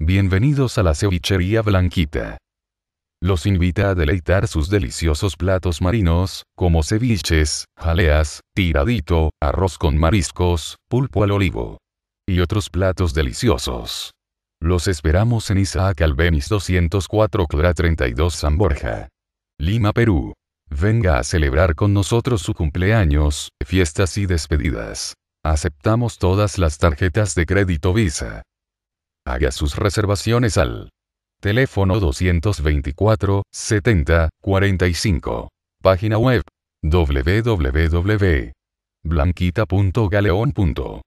Bienvenidos a la cevichería blanquita. Los invita a deleitar sus deliciosos platos marinos, como ceviches, jaleas, tiradito, arroz con mariscos, pulpo al olivo. Y otros platos deliciosos. Los esperamos en Isaac Albenis 204 Clara 32 San Borja. Lima, Perú. Venga a celebrar con nosotros su cumpleaños, fiestas y despedidas. Aceptamos todas las tarjetas de crédito Visa haga sus reservaciones al teléfono 224 70 45. Página web www.blanquita.galeón.com